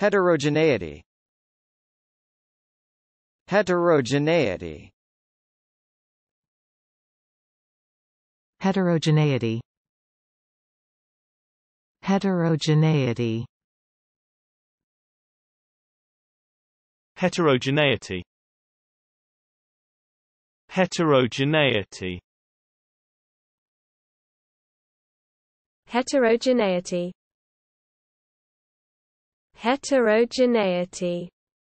Heterogeneity Heterogeneity Heterogeneity Heterogeneity Heterogeneity Heterogeneity Heterogeneity heterogeneity